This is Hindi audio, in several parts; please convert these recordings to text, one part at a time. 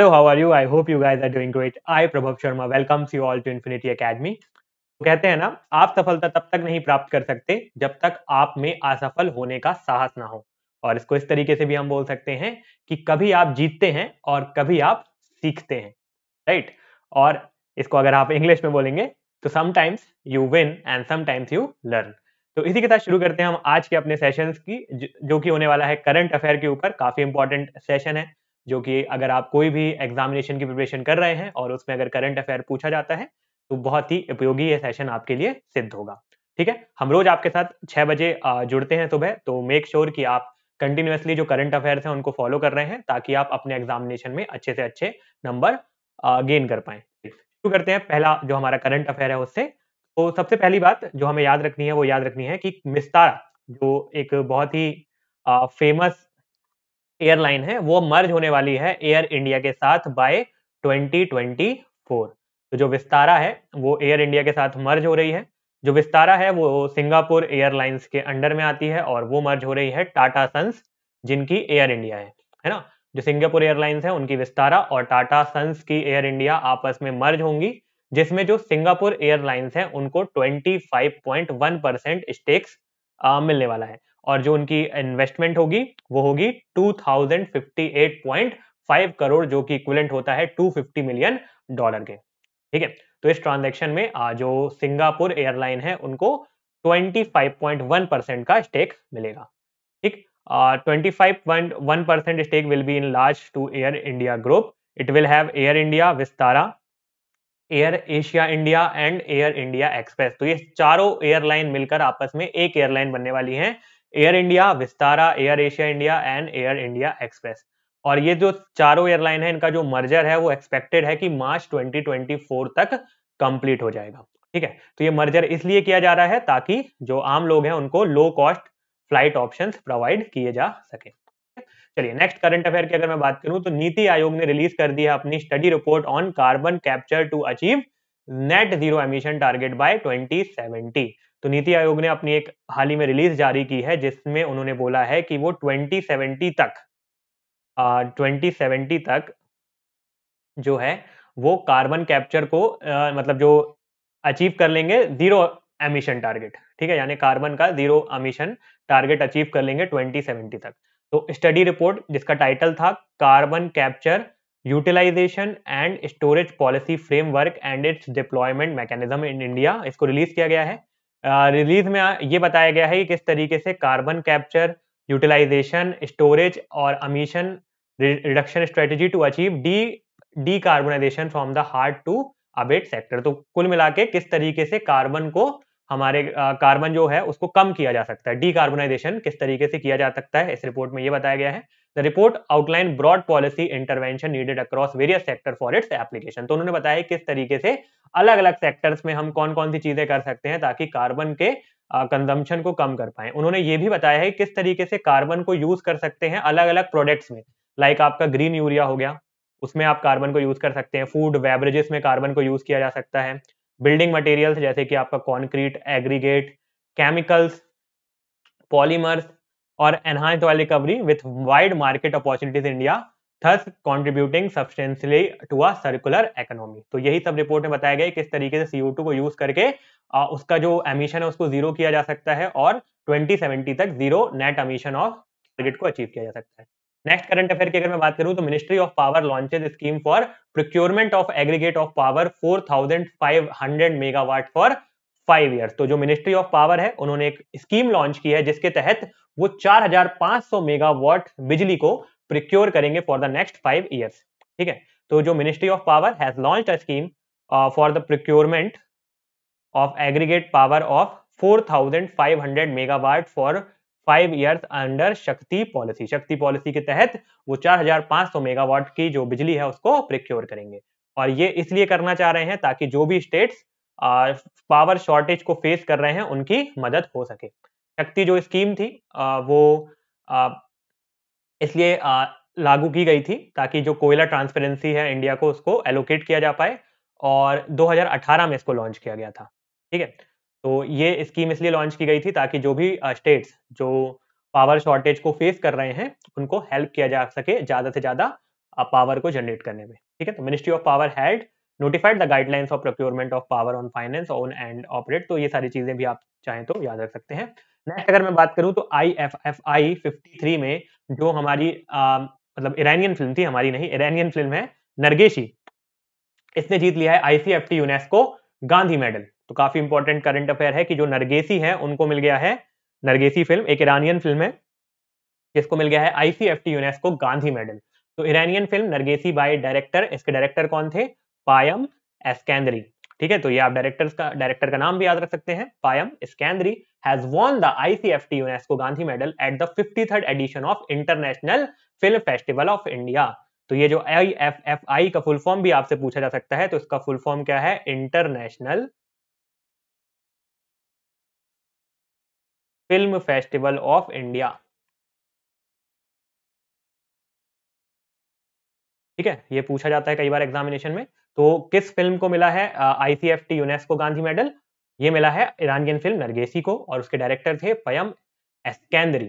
Hello how are you I hope you guys are doing great I Prabhav Sharma welcomes you all to Infinity Academy. तो कहते हैं ना आप सफलता तब तक नहीं प्राप्त कर सकते जब तक आप में असफल होने का साहस ना हो और इसको इस तरीके से भी हम बोल सकते हैं कि कभी आप जीतते हैं और कभी आप सीखते हैं राइट right? और इसको अगर आप इंग्लिश में बोलेंगे तो sometimes you win and sometimes you learn तो इसी के साथ शुरू करते हैं हम आज के अपने सेशंस की जो कि होने वाला है करंट अफेयर के ऊपर काफी इंपॉर्टेंट सेशन है जो कि अगर आप कोई भी एग्जामिनेशन की प्रिपरेशन कर रहे हैं और उसमें अगर करंट अफेयर पूछा जाता है तो बहुत ही उपयोगी ये सेशन आपके लिए सिद्ध होगा ठीक है हम रोज आपके साथ छह बजे जुड़ते हैं सुबह तो मेक श्योर sure कि आप कंटिन्यूसली जो करंट अफेयर्स हैं उनको फॉलो कर रहे हैं ताकि आप अपने एग्जामिनेशन में अच्छे से अच्छे नंबर गेन कर पाए शुरू करते हैं पहला जो हमारा करंट अफेयर है उससे तो सबसे पहली बात जो हमें याद रखनी है वो याद रखनी है कि मिस्तारा जो एक बहुत ही फेमस एयरलाइन है वो मर्ज होने वाली है एयर इंडिया के साथ बाय 2024 तो जो विस्तारा है वो एयर इंडिया के साथ मर्ज हो रही है जो विस्तारा है वो सिंगापुर एयरलाइंस के अंडर में आती है और वो मर्ज हो रही है टाटा सन्स जिनकी एयर इंडिया है है ना जो सिंगापुर एयरलाइंस है उनकी विस्तारा और टाटा सन्स की एयर इंडिया आपस में मर्ज होंगी जिसमें जो सिंगापुर एयरलाइंस है उनको 25.1 परसेंट स्टेक्स मिलने वाला है और जो उनकी इन्वेस्टमेंट होगी वो होगी 2058.5 करोड़ जो कि इक्विलेंट होता है 250 मिलियन डॉलर के ठीक है तो इस ट्रांजेक्शन में जो सिंगापुर एयरलाइन है उनको 25.1 परसेंट का स्टेक मिलेगा ठीक twenty five percent stake will be enlarged to Air India group it will have Air India Vistara Air Asia India and Air India Express तो ये चारों एयरलाइन मिलकर आपस में एक एयरलाइन बनने वाली हैं Air India Vistara Air Asia India and Air India Express और ये जो चारों एयरलाइन है इनका जो मर्जर है वो एक्सपेक्टेड है कि मार्च 2024 तक कंप्लीट हो जाएगा ठीक है तो ये मर्जर इसलिए किया जा रहा है ताकि जो आम लोग हैं उनको low cost flight option provide किए जा सके चलिए नेक्स्ट करंट अफेयर की अगर मैं बात करूं तो नीति आयोग ने रिलीज कर दी है अपनी study report on carbon capture to achieve net zero emission target by 2070 तो नीति आयोग ने अपनी एक हाल ही में रिलीज जारी की है जिसमें उन्होंने बोला है कि वो 2070 तक ट्वेंटी सेवेंटी तक जो है वो कार्बन कैप्चर को आ, मतलब जो अचीव कर लेंगे जीरो एमिशन टारगेट ठीक है यानी कार्बन का जीरो एमिशन टारगेट अचीव कर लेंगे 2070 तक तो स्टडी रिपोर्ट जिसका टाइटल था carbon capture utilization and storage policy framework and its deployment mechanism in India इसको रिलीज किया गया है रिलीज में ये बताया गया है कि किस तरीके से कार्बन कैप्चर यूटिलाइजेशन स्टोरेज और emission reduction strategy to achieve the decarbonisation from the hard to abate sector तो कुल मिला के किस तरीके से कार्बन को हमारे कार्बन जो है उसको कम किया जा सकता है डी कार्बोनाइजेशन किस तरीके से किया जा सकता है इस रिपोर्ट में ये बताया गया है the report outline broad policy intervention needed across various sector for its application तो उन्होंने बताया किस तरीके से अलग अलग सेक्टर्स में हम कौन कौन सी चीजें कर सकते हैं ताकि कार्बन के कंजम्पशन को कम कर पाए उन्होंने ये भी बताया है किस तरीके से कार्बन को यूज कर सकते हैं अलग अलग प्रोडक्ट्स में लाइक आपका ग्रीन यूरिया हो गया उसमें आप कार्बन को यूज कर सकते हैं फूड बेवरेजेस में कार्बन को यूज किया जा सकता है बिल्डिंग मटेरियल्स जैसे कि आपका कॉन्क्रीट एग्रीगेट केमिकल्स पॉलीमर्स और enhance oil recovery with wide market opportunities India India, contributing contributing to a circular economy तो यही सब रिपोर्ट में बताया गया किस तरीके से सीओ को यूज करके आ, उसका जो एमिशन है उसको जीरो किया जा सकता है और 2070 तक zero net emission of target को अचीव किया जा सकता है नेक्स्ट करंट अफेयर की अगर मैं बात करूं तो ministry of power launches scheme for procurement of aggregate of power 4500 megawatt for five year तो जो मिनिस्ट्री ऑफ पावर है उन्होंने एक स्कीम लॉन्च की है जिसके तहत वो 4500 मेगावाट बिजली को प्रिक्योर करेंगे for the next five years ठीक है तो जो ministry of power has launch a scheme for the procurement of aggregate power of 4500 megawatt for five years under Shakti policy Shakti policy के तहत वो 4500 मेगावाट की जो बिजली है उसको प्रिक्योर करेंगे और ये इसलिए करना चाह रहे हैं ताकि जो भी स्टेट्स पावर शॉर्टेज को फेस कर रहे हैं उनकी मदद हो सके शक्ति जो स्कीम थी वो इसलिए लागू की गई थी ताकि जो कोयला ट्रांसपेरेंसी है इंडिया को उसको एलोकेट किया जा पाए और 2018 में इसको लॉन्च किया गया था ठीक है तो ये स्कीम इसलिए लॉन्च की गई थी ताकि जो भी स्टेट्स जो पावर शॉर्टेज को फेस कर रहे हैं उनको हेल्प किया जा सके ज़्यादा से ज़्यादा पावर को जनरेट करने में ठीक है तो ministry of power had notified the guidelines of procurement of power on finance own and operate तो ये सारी चीजें भी आप चाहें तो याद रख सकते हैं नेक्स्ट अगर मैं बात करूं तो I F F I fifty three में जो हमारी आ, मतलब इरानियन फिल्म थी हमारी नहीं ईरानियन फिल्म है नरगेशी इसने जीत लिया है आईसीएफटी यूनेस्को गांधी मेडल तो काफी इंपॉर्टेंट करंट अफेयर है कि जो नरगेसी है उनको मिल गया है नरगेसी फिल्म एक ईरानियन फिल्म है जिसको मिल गया है आईसीएफटी यूनेस्को गांधी मेडल तो Iranian film Nargesi by director इसके डायरेक्टर कौन थे पायम एस्कैंदरी ठीक है तो ये आप डायरेक्टर्स का डायरेक्टर का नाम भी याद रख सकते हैं Payam Eskandari has won the ICFT UNESCO Gandhi medal at the fifty third edition of international film festival of India तो ये जो आई एफ एफ आई का फुल फॉर्म भी आपसे पूछा जा सकता है तो इसका फुल फॉर्म क्या है international film festival of India ठीक है ये पूछा जाता है कई बार एग्जामिनेशन में तो किस फिल्म को मिला है आईसीएफटी यूनेस्को गांधी मेडल ये मिला है ईरानियन फिल्म नरगेसी को और उसके डायरेक्टर थे पयम एस्कैंदरी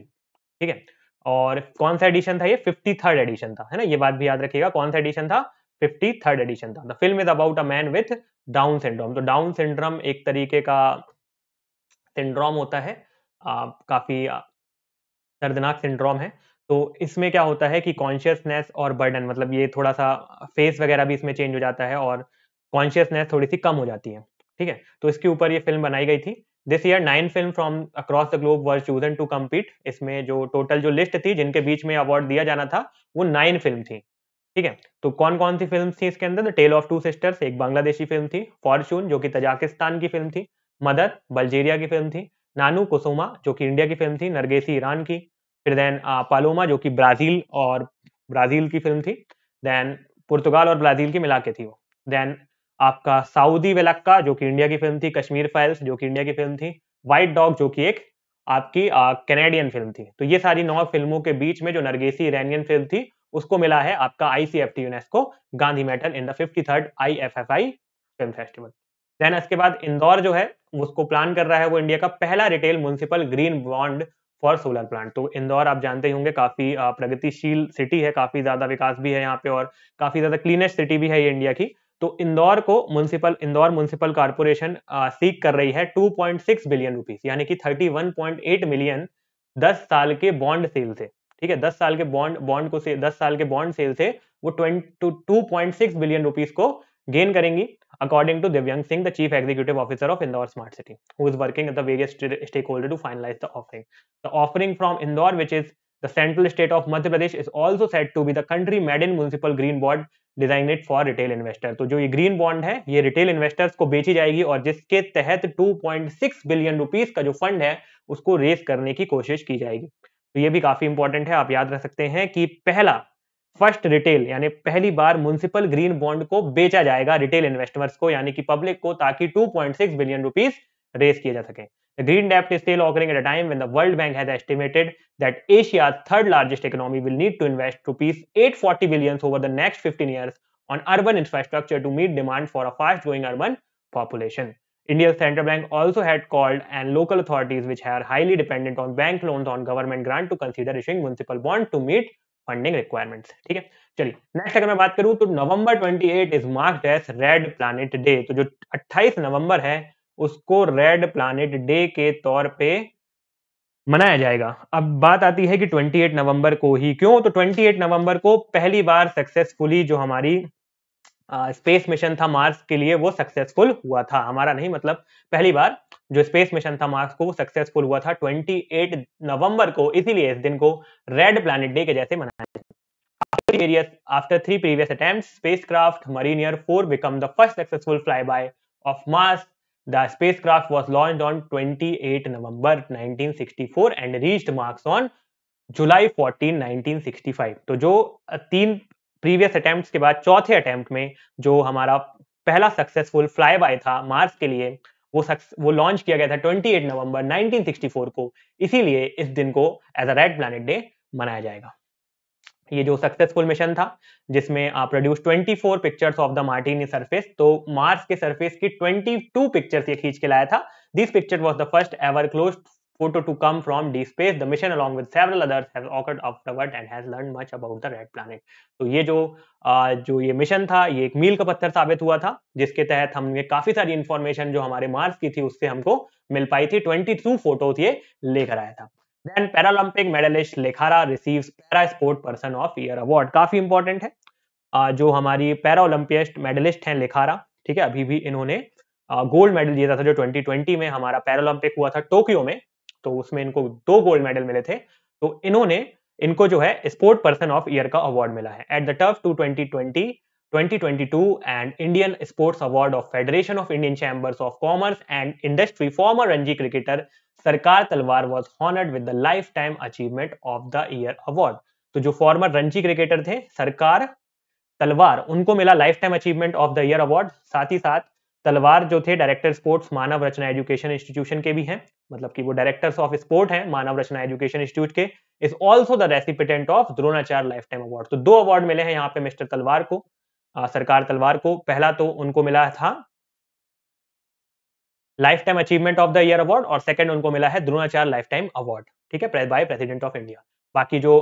ठीक है और कौन सा एडिशन था ये फिफ्टी थर्ड एडिशन था है ना ये बात भी याद रखिएगा कौन सा एडिशन था फिफ्टी थर्ड एडिशन था the film is about a man with Down syndrome तो डाउन सिंड्रोम एक तरीके का सिंड्रोम होता है आ, काफी दर्दनाक सिंड्रोम है तो इसमें क्या होता है कि कॉन्शियसनेस और बर्डन मतलब ये थोड़ा सा फेस वगैरह भी इसमें चेंज हो जाता है और कॉन्शियसनेस थोड़ी सी कम हो जाती है ठीक है तो इसके ऊपर ये फिल्म बनाई गई थी this year nine film from across the globe were chosen to compete इसमें जो टोटल जो लिस्ट थी जिनके बीच में अवार्ड दिया जाना था वो नाइन फिल्म थी ठीक है तो कौन कौन सी फिल्म थी इसके अंदर the tale of two sisters एक बांग्लादेशी फिल्म थी फॉर्चून जो कि तजाकिस्तान की फिल्म थी मदर बल्जेरिया की फिल्म थी नानू कुसुमा जो कि इंडिया की फिल्म थी नरगेसी ईरान की फिर देन पालोमा uh, जो कि ब्राजील और ब्राजील की फिल्म थी देन पुर्तगाल और ब्राजील की मिला के थी वो देन आपका साउदी वेलक्का जो कि इंडिया की फिल्म थी कश्मीर फाइल्स जो कि इंडिया की फिल्म थी वाइट डॉग जो कि एक आपकी कैनेडियन uh, फिल्म थी तो ये सारी नौ फिल्मों के बीच में जो नरगेसी इरानियन फिल्म थी उसको मिला है आपका ICFT UNESCO Gandhi medal in the fifty third I F F I film festival then इसके बाद इंदौर जो है उसको प्लान कर रहा है वो इंडिया का पहला retail municipal green bond for solar plant तो इंदौर आप जानते ही होंगे काफी प्रगतिशील सिटी है काफी ज्यादा विकास भी है यहाँ पे और काफी ज्यादा क्लीनेस्ट सिटी भी है ये इंडिया की तो इंदौर को म्यूनसिपल इंदौर म्यूनसिपल कारपोरेशन सीख कर रही है 2.6 बिलियन रुपीस यानी कि 31.8 मिलियन 10 साल के बॉन्ड सेल से ठीक है 10 साल के बॉन्ड बॉन्ड को से 10 साल के बॉन्ड सेल से वो 22.6 बिलियन रुपीस को गेन करेंगी according to Divyang Singh the chief executive officer of Indore smart city who is working at the various stake holder to finalise the offering the offering from Indore which is the central state of Madhya Pradesh is also set to be the country made in municipal green bond designed for retail investor तो जो ये ग्रीन बॉन्ड है ये रिटेल इन्वेस्टर्स को बेची जाएगी और जिसके तहत two point six billion rupees का जो फंड है उसको रेस करने की कोशिश की जाएगी तो ये भी काफी इंपॉर्टेंट है आप याद रख सकते हैं कि पहला फर्स्ट रिटेल यानी पहली बार म्यूनसिपल ग्रीन बॉन्ड को बेचा जाएगा रिटेल इन्वेस्टमर्स को यानी कि पब्लिक को ताकि 2.6 बिलियन रुपीस रेस किए जा सके ग्रीन डेप्ट sale occurring at a time when the World Bank has estimated that Asia third largest economy will need to invest rupees at forty billion over the next fifteen year on urban infrastructure to meet demand for a fast growing urban population Indian central bank also had called and local authorities which are highly dependent on bank loan on government grant to consider issuing municipal bond to meet funding requirements ठीक है चलिए नेक्स्ट अगर मैं बात करूं तो November 28 is marked as red planet day तो जो 28 नवंबर है उसको रेड प्लानिट डे के तौर पे मनाया जाएगा अब बात आती है कि 28 नवंबर को ही क्यों तो 28 नवंबर को पहली बार सक्सेसफुली जो हमारी स्पेस मिशन था मार्स के लिए वो सक्सेसफुल हुआ था हमारा नहीं मतलब पहली बार जो स्पेस मिशन था मार्स को सक्सेसफुल हुआ था 28 नवंबर को इसीलिए इस दिन को रेड प्लैनेट डे के जैसे मनाया three previous attempt spacecraft Mariner four become the first successful fly by of Mars the space craft was on twenty eight November and reached Mars on July 14, 1965. तो जो तीन प्रीवियस अटेम्प्ट के बाद चौथे अटेम्प्ट में जो हमारा पहला सक्सेसफुल फ्लाई बाय था मार्स के लिए वो सक्स वो लॉन्च किया गया था 28 नवंबर 1964 को इसीलिए इस दिन को as a red planet day मनाया जाएगा ये जो सक्सेसफुल मिशन था जिसमें आप produce 24 pictures of the Martian surface तो मार्स के सरफेस की 22 पिक्चर्स ये खींच के लाया था this picture was the first ever close photo to come from deep space. The mission, along with several others, has occurred afterward and has learned much about the red planet. तो ये जो आ, जो ये मिशन था ये एक मील का पत्थर साबित हुआ था जिसके तहत हमने काफी सारी इंफॉर्मेशन जो हमारे मार्स की थी उससे हमको मिल पाई थी 22 फोटोज ये लेकर आया था then Paralympic medallist Lekhara receive para sport person of year award काफी इंपॉर्टेंट है आ, जो हमारी पैरा ओलंपियस्ट मेडलिस्ट हैं लेखारा ठीक है अभी भी इन्होंने गोल्ड मेडल जीता था जो 2020 में हमारा पैरालंपिक हुआ था टोक्यो में तो उसमें इनको दो गोल्ड मेडल मिले थे तो इन्होंने इनको जो है स्पोर्ट पर्सन ऑफ ईयर का अवार्ड मिला है at the tough two twenty twenty 2022 and Indian sports award of federation of Indian chambers of commerce and industry former Ranji cricketer Sarkar Talwar was honoured with life time achievement of the year award तो जो फॉर्मर रणजी क्रिकेटर थे सरकार तलवार उनको मिला life time achievement of the year award साथ ही साथ तलवार जो थे director sports Manav Rachna education institution के भी हैं मतलब कि वो डायरेक्टर्स ऑफ स्पोर्ट हैं मानव रचना एजुकेशन इंस्टीट्यूट के is also the recipient of Dronacharya life time award तो दो अवार्ड मिले हैं यहाँ पे मिस्टर तलवार को आ, सरकार तलवार को पहला तो उनको मिला था life time achievement of the year award और सेकेंड उनको मिला है द्रोणाचार्य लाइफ टाइम अवार्ड ठीक है बाय प्रेसिडेंट ऑफ इंडिया बाकी जो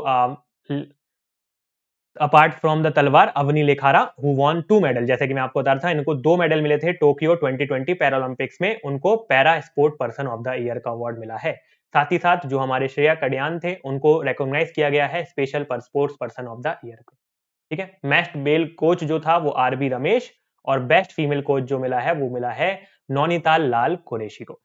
apart from the Talwar Avani Lekhara who won two medal जैसे कि मैं आपको बता रहा था इनको दो मेडल मिले थे टोक्यो 2020 पैरालंपिक्स में उनको para sport person of the year का अवार्ड मिला है साथ ही साथ जो हमारे श्रेया कडियान थे उनको रिकॉग्नाइज किया गया है स्पेशल पर sports person of the year ठीक है मेस्ट बेल कोच जो था वो आर रमेश और बेस्ट फीमेल कोच जो मिला है वो मिला है नौनीताल लाल कुरेशी को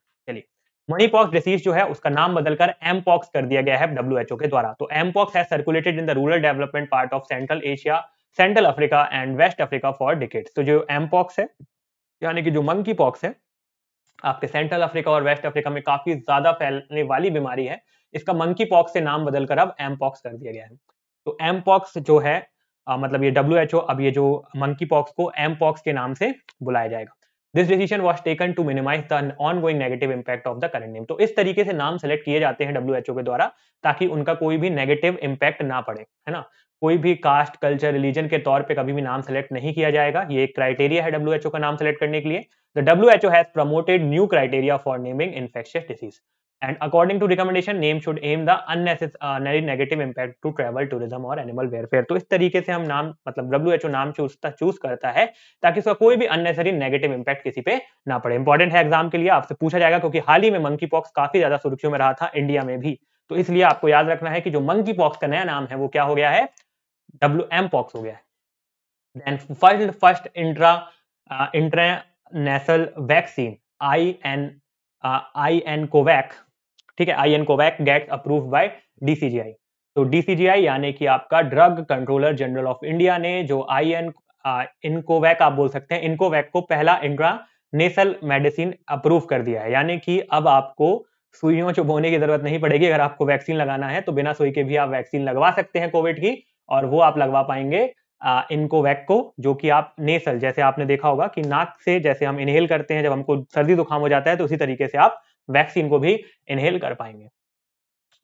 मनीपॉक्स डिसीज जो है उसका नाम बदलकर एमपॉक्स कर दिया गया है डब्ल्यूएचओ के द्वारा तो एमपॉक्स है circulated in the rural development part of Central Asia Central Africa and West Africa for decades तो जो एमपॉक्स है यानी कि जो मंकी पॉक्स है आपके सेंट्रल अफ्रीका और वेस्ट अफ्रीका में काफी ज्यादा फैलने वाली बीमारी है इसका मंकी पॉक्स से नाम बदलकर अब एमपॉक्स कर दिया गया है तो एमपॉक्स जो है आ, मतलब ये डब्ल्यू अब ये जो मंकी पॉक्स को एमपॉक्स के नाम से बुलाया जाएगा this decision was taken to minimise the ongoing negative impact of the current name तो इस तरीके से नाम सेलेक्ट किए जाते हैं डब्ल्यू के द्वारा ताकि उनका कोई भी नेगेटिव इंपैक्ट ना पड़े है ना कोई भी कास्ट कल्चर रिलीजन के तौर पे कभी भी नाम सेलेक्ट नहीं किया जाएगा ये एक क्राइटेरिया है डब्ल्यू एच ओ का नाम सेलेक्ट करने के लिए the W has promoted new criteria for naming infectious disease and according to recommendation name should aim the unnecessary uh, negative impact to travel tourism और animal welfare तो इस तरीके से हम नाम मतलब WHO नाम चूज चूज करता है ताकि उसका कोई भी unnecessary negative impact किसी पे ना पड़े इंपॉर्टेंट है एग्जाम के लिए आपसे पूछा जाएगा क्योंकि हाल ही में मंकी पॉक्स काफी ज्यादा सुर्खियों में रहा था इंडिया में भी तो इसलिए आपको याद रखना है कि जो मंकी पॉक्स का नया नाम है वो क्या हो गया है डब्ल्यू एम पॉक्स हो गया है then first first intra intranational vaccine I N I N Covax ठीक है I N Covac get approve by DCGI तो डीसीजीआई यानी कि आपका drug controller general of India ने जो आई एन इनकोवैक आप बोल सकते हैं इनकोवैक को पहला इंट्रा नेशनल मेडिसिन अप्रूव कर दिया है यानी कि अब आपको सुइयों चुभोने की जरूरत नहीं पड़ेगी अगर आपको वैक्सीन लगाना है तो बिना सुई के भी आप वैक्सीन लगवा सकते हैं कोविड की और वो आप लगवा पाएंगे इनको वैक को जो कि आप नेसल जैसे आपने देखा होगा कि नाक से जैसे हम इनहेल करते हैं जब हमको सर्दी जुकाम हो जाता है तो उसी तरीके से आप वैक्सीन को भी इनहेल कर पाएंगे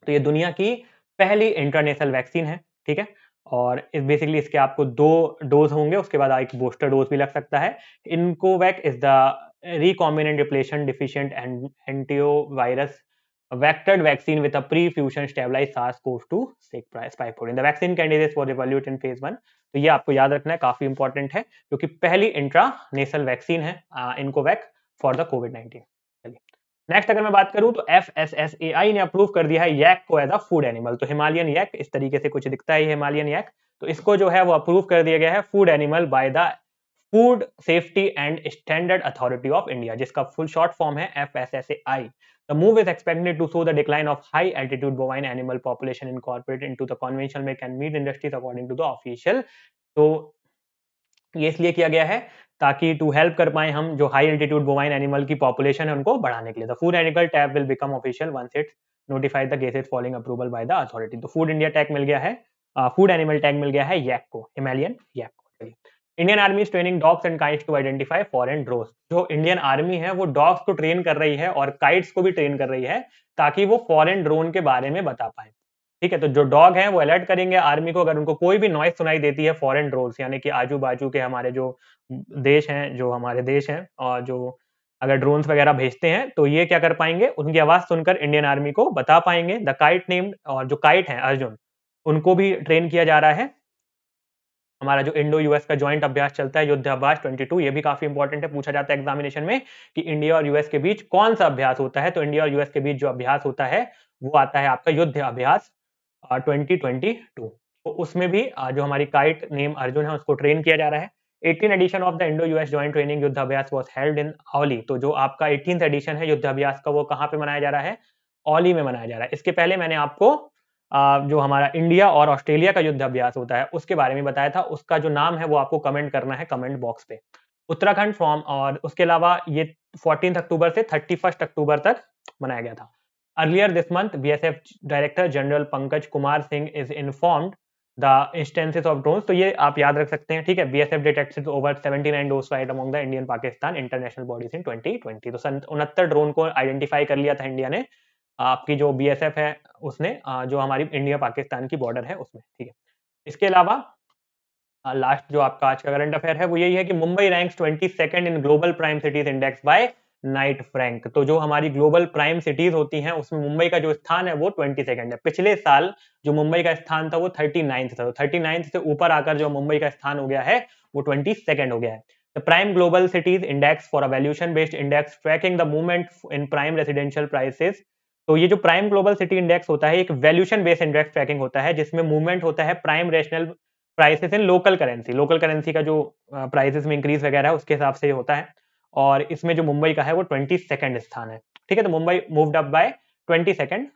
तो ये दुनिया की पहली इंटरनेशनल वैक्सीन है ठीक है और इस बेसिकली इसके आपको दो डोज होंगे उसके बाद एक बूस्टर डोज भी लग सकता है Incovac is the recombinant replication deficient and adenovirus vectored vaccine with a pre-fusion stabilized SARS-CoV-2 spike the vaccine candidates for revolute in phase one. तो ये आपको याद रखना है काफी इंपॉर्टेंट है क्योंकि पहली इंट्रा नेशनल वैक्सीन है Incovac for the COVID 19 next अगर मैं बात करूं तो F S S A I ने अप्रूव कर दिया है यैक को एज अ फूड एनिमल तो हिमालयन यैक इस तरीके से कुछ दिखता है हिमालयन यैक तो इसको जो है वो अप्रूव कर दिया गया है food animal by the food safety and standard authority of India जिसका फुल शॉर्ट फॉर्म है F S S A I the is expected to expected the decline of high altitude bovine animal population incorporate into the convention make and meat industries according to the official तो ये इसलिए किया गया है ताकि टू हेल्प कर पाए हम जो हाई एल्टीट्यूड बोवाइन एनिमल की पॉपुलेशन है उनको बढ़ाने के लिए the food animal tag will become official once it's notified the gazette following approval by the authority तो फूड इंडिया टैग मिल गया है फूड एनिमल टैग मिल गया है येक को हिमालयन येक को Indian army is training dogs and kites to identify foreign drone जो इंडियन आर्मी है वो डॉग्स को ट्रेन कर रही है और काइट्स को भी ट्रेन कर रही है ताकि वो फॉरेन ड्रोन के बारे में बता पाए ठीक है तो जो डॉग है वो अलर्ट करेंगे आर्मी को अगर उनको कोई भी नॉइस सुनाई देती है फॉरेन ड्रोल्स यानी कि आजू बाजू के हमारे जो देश हैं जो हमारे देश हैं और जो अगर ड्रोन्स वगैरह भेजते हैं तो ये क्या कर पाएंगे उनकी आवाज सुनकर इंडियन आर्मी को बता पाएंगे द काइट नेम्ड और जो काइट है अर्जुन उनको भी ट्रेन किया जा रहा है हमारा जो इंडो यूएस का ज्वाइंट अभ्यास चलता है युद्धाभ्यास 22 ये भी काफी इंपॉर्टेंट है पूछा जाता है एग्जामिनेशन में कि इंडिया और यूएस के बीच कौन सा अभ्यास होता है तो इंडिया और यूएस के बीच जो अभ्यास होता है वो आता है आपका युद्ध अभ्यास 2022 तो उसमें भी जो हमारी काइट नेम अर्जुन है उसको ट्रेन किया जा रहा है 18 edition of the Indo US joint training Yudhabhyas was held in Auli तो जो आपका एटीन एडिशन है युद्धाभ्यास का वो कहाँ पे मनाया जा रहा है ऑली में मनाया जा रहा है इसके पहले मैंने आपको जो हमारा इंडिया और ऑस्ट्रेलिया का युद्धाभ्यास होता है उसके बारे में बताया था उसका जो नाम है वो आपको कमेंट करना है कमेंट बॉक्स पे उत्तराखंड फॉर्म और उसके अलावा ये फोर्टीन अक्टूबर से थर्टी अक्टूबर तक मनाया गया था Earlier this month, BSF Director General Pankaj Kumar Singh is informed the instances of drones. so ye aap yaad rakh sakte hain theek hai BSF detected over 79 drones fired among the Indian Pakistan international bodies in 2020. to so, 69 drone ko identify kar liya tha india ne आपकी जो बी है उसने जो हमारी इंडिया पाकिस्तान की बॉर्डर है उसमें ठीक है इसके अलावा लास्ट जो आपका आज का करंट अफेयर है वो यही है कि Mumbai ranks twenty second in global prime cities index by Knight Frank तो जो हमारी ग्लोबल प्राइम सिटीज होती हैं उसमें मुंबई का जो स्थान है वो ट्वेंटी सेकेंड है पिछले साल जो मुंबई का स्थान था वो थर्टी नाइन्थ था तो थर्टी नाइन्थ से ऊपर आकर जो मुंबई का स्थान हो गया है वो ट्वेंटी सेकेंड हो गया है The Prime Global Cities Index for a valuation-based index tracking the movement in prime residential prices. तो ये जो प्राइम ग्लोबल सिटी इंडेक्स होता है एक वैल्यूशन बेस्ड इंडेक्स ट्रैकिंग होता है जिसमें मूवमेंट होता है prime residential prices in local currency local currency का जो प्राइसेस में इंक्रीज वगैरह है उसके हिसाब से होता है और इसमें जो मुंबई का है वो ट्वेंटी सेकेंड स्थान है ठीक है तो Mumbai moved up by twenty second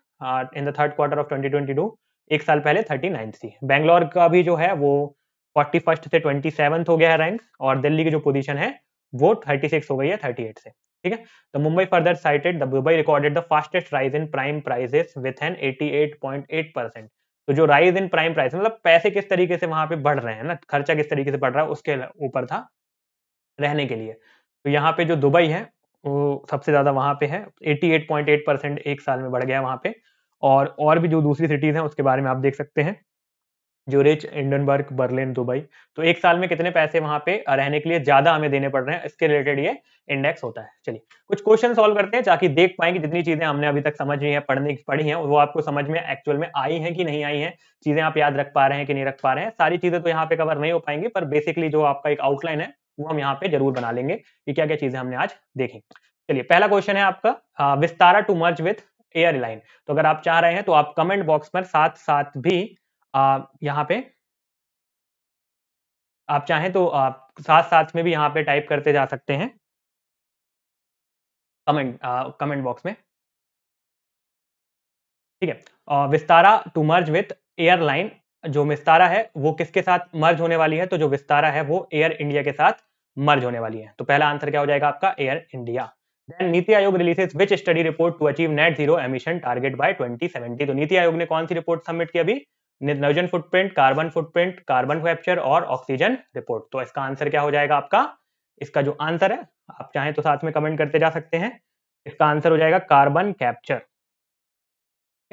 in the third quarter of twenty twenty two एक साल पहले थर्टी नाइन्थ थी बैंगलोर का भी जो है वो फोर्टी फर्स्ट से ट्वेंटी सेवन हो गया है रैंक और दिल्ली की जो पोजीशन है वो थर्टी सिक्स हो गई है थर्टी एट से ठीक है तो Mumbai further cited the Dubai recorded the fastest rise in prime prices with an eighty eight point eight percent तो जो राइज इन प्राइम प्राइस मतलब पैसे किस तरीके से वहां पे बढ़ रहे हैं ना खर्चा किस तरीके से बढ़ रहा है उसके ऊपर था रहने के लिए तो यहाँ पे जो दुबई है वो सबसे ज़्यादा वहां पे है 88.8 परसेंट एक साल में बढ़ गया वहां पे और और भी जो दूसरी सिटीज़ हैं उसके बारे में आप देख सकते हैं ज्यूरिच इंडनबर्ग बर्लिन दुबई तो एक साल में कितने पैसे वहां पे रहने के लिए ज़्यादा हमें देने पड़ रहे हैं इसके रिलेटेड ये इंडेक्स होता है चलिए कुछ क्वेश्चन सॉल्व करते हैं ताकि देख पाए कि जितनी चीज़ें हमने अभी तक समझ समझी है पढ़ने पढ़ी हैं वो आपको समझ में एक्चुअल में आई हैं कि नहीं आई हैं चीज़ें आप याद रख पा रहे हैं कि नहीं रख पा रहे हैं सारी चीज़ें तो यहाँ पे कवर नहीं हो पाएंगी पर बेसिकली जो आपका एक आउटलाइन है वो हम यहाँ पे जरूर बना लेंगे कि क्या क्या चीजें हमने आज देखी चलिए पहला क्वेश्चन है आपका Vistara to merge with airline तो अगर आप चाह रहे हैं तो आप कमेंट बॉक्स पर साथ साथ भी आ, यहाँ पे आप चाहें तो आप साथ साथ में भी यहाँ पे टाइप करते जा सकते हैं कमेंट कमेंट बॉक्स में ठीक है Vistara to merge with airline जो विस्तारा है वो किसके साथ मर्ज होने वाली है तो जो विस्तारा है वो एयर इंडिया के साथ मर्ज होने वाली है तो पहला आंसर क्या हो जाएगा आपका air India NITI Aayog releases which study report to achieve net zero emission target by 2070 तो नीति आयोग ने कौन सी रिपोर्ट सबमिट की अभी nitrogen footprint carbon footprint carbon capture और ऑक्सीजन रिपोर्ट तो इसका आंसर क्या हो जाएगा आपका इसका जो आंसर है आप चाहें तो साथ में कमेंट करते जा सकते हैं इसका आंसर हो जाएगा कार्बन कैप्चर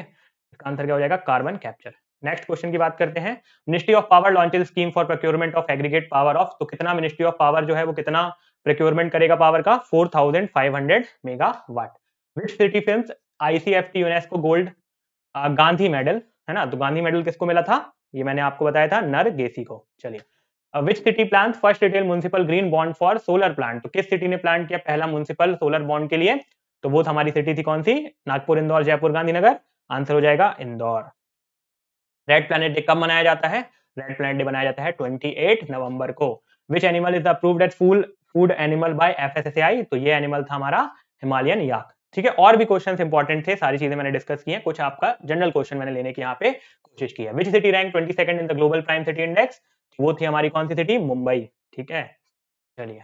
इसका आंसर क्या हो जाएगा कार्बन कैप्चर नेक्स्ट क्वेश्चन की बात करते हैं ministry of power launches scheme for procurement of aggregate power of तो कितना मिनिस्ट्री ऑफ पावर जो है वो कितना प्रोक्योरमेंट करेगा पावर का 4500 megawatt which city film ICFT UNESCO gold Gandhi medal है ना तो गांधी मेडल किसको मिला था ये मैंने आपको बताया था नर गेसी को चलिए which city plan first retail municipal green bond for solar plant तो किस सिटी ने प्लान किया पहला म्यूनसिपल सोलर बॉन्ड के लिए तो वो हमारी सिटी थी कौन सी नागपुर इंदौर जयपुर गांधीनगर आंसर हो जाएगा इंदौर रेड प्लेनेट डे कब मनाया जाता है रेड प्लेनेट डे मनाया जाता है 28 नवंबर को which animal is approved at full food animal by FSSAI तो ये एनिमल था हमारा हिमालयन याक ठीक है और भी क्वेश्चन इंपॉर्टेंट थे सारी चीजें मैंने डिस्कस की है कुछ आपका जनरल क्वेश्चन मैंने लेने की यहाँ पे कोशिश की है which city rank twenty second in the global prime city index वो थी हमारी कौन सी सिटी मुंबई ठीक है चलिए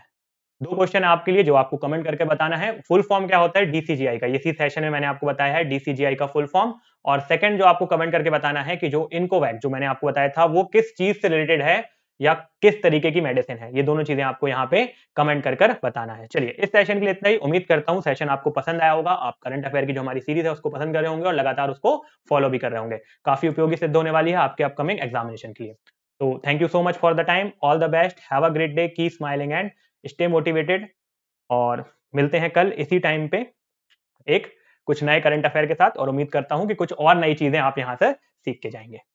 दो क्वेश्चन आपके लिए जो आपको कमेंट करके बताना है फुल फॉर्म क्या होता है डीसीजीआई का इसी सेशन में मैंने आपको बताया है डीसीजीआई का फुल फॉर्म और सेकंड जो आपको कमेंट करके बताना है कि जो इनकोवैक जो मैंने आपको बताया था वो किस चीज से रिलेटेड है या किस तरीके की मेडिसिन है ये दोनों चीजें आपको यहाँ पे कमेंट कर कर बताना है चलिए इस सेशन के लिए इतना ही उम्मीद करता हूँ सेशन आपको पसंद आया होगा आप करंट अफेयर की जो हमारी सीरीज है उसको पसंद कर रहे होंगे और लगातार उसको फॉलो भी कर रहे होंगे काफी उपयोगी सिद्ध होने वाली है आपके अपकमिंग एग्जामिनेशन के लिए तो thank you so much for the time all the best have a great day keep smiling and stay motivated और मिलते हैं कल इसी टाइम पे एक कुछ नए करंट अफेयर के साथ और उम्मीद करता हूं कि कुछ और नई चीजें आप यहां से सीख के जाएंगे